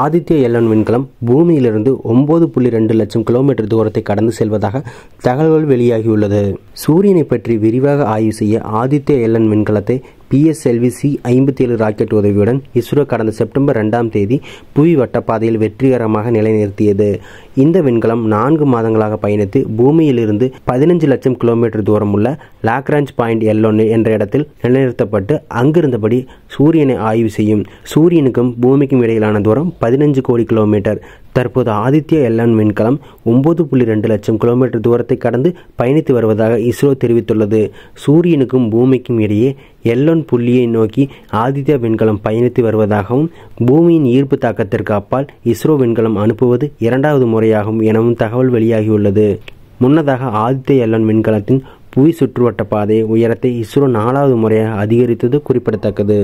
ஆதித்ய எல்லன் விண்கலம் பூமியிலிருந்து ஒன்பது புள்ளி ரெண்டு லட்சம் கிலோமீட்டர் தூரத்தை கடந்து செல்வதாக தகவல்கள் வெளியாகியுள்ளது சூரியனை பற்றி விரிவாக ஆய்வு செய்ய ஆதித்ய எல்லன் விண்கலத்தை பிஎஸ்எல்விசி ஐம்பத்தி ஏழு ராக்கெட் உதவியுடன் இஸ்ரோ கடந்த செப்டம்பர் ரெண்டாம் தேதி புவி வட்டப்பாதையில் வெற்றிகரமாக நிலைநிறுத்தியது இந்த விண்கலம் நான்கு மாதங்களாக பயணித்து பூமியிலிருந்து பதினஞ்சு லட்சம் கிலோமீட்டர் தூரம் உள்ள லாக்ராஞ்ச் பாயிண்ட் எல்லொன்னு என்ற இடத்தில் நிலைநிறுத்தப்பட்டு அங்கிருந்தபடி சூரியனை ஆய்வு செய்யும் சூரியனுக்கும் பூமிக்கும் இடையிலான தூரம் பதினஞ்சு கோடி கிலோமீட்டர் தற்போது ஆதித்யா எல்லான் விண்கலம் ஒன்பது புள்ளி ரெண்டு லட்சம் கிலோமீட்டர் தூரத்தை கடந்து பயணித்து வருவதாக இஸ்ரோ தெரிவித்துள்ளது சூரியனுக்கும் பூமிக்கும் இடையே எல்லோன் புள்ளியை நோக்கி ஆதித்யா விண்கலம் பயணித்து வருவதாகவும் பூமியின் ஈர்ப்பு தாக்கத்திற்கு அப்பால் இஸ்ரோ விண்கலம் அனுப்புவது இரண்டாவது முறையாகும் எனவும் தகவல் வெளியாகியுள்ளது முன்னதாக ஆதித்ய எல்லன் விண்கலத்தின் புவி சுற்றுவட்ட பாதை உயரத்தை இஸ்ரோ நாலாவது முறையாக அதிகரித்தது குறிப்பிடத்தக்கது